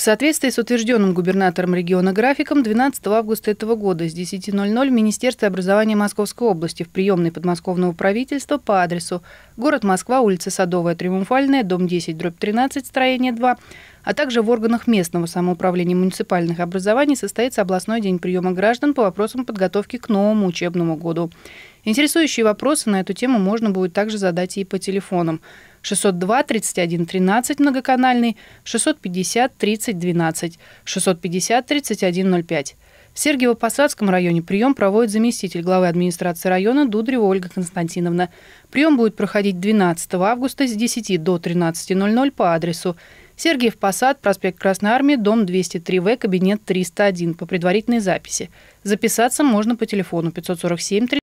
В соответствии с утвержденным губернатором региона графиком, 12 августа этого года с 10.00 в Министерстве образования Московской области в приемной подмосковного правительства по адресу город Москва, улица Садовая, Триумфальная, дом 10, дробь 13, строение 2, а также в органах местного самоуправления муниципальных образований состоится областной день приема граждан по вопросам подготовки к новому учебному году. Интересующие вопросы на эту тему можно будет также задать и по телефонам 602 31 13 многоканальный, 650 30 12, 650 31 05. В Сергиево-Посадском районе прием проводит заместитель главы администрации района Дудрева Ольга Константиновна. Прием будет проходить 12 августа с 10 до 13.00 по адресу Сергиев Посад, проспект Красной Армии, дом 203В, кабинет 301 по предварительной записи. Записаться можно по телефону 547 3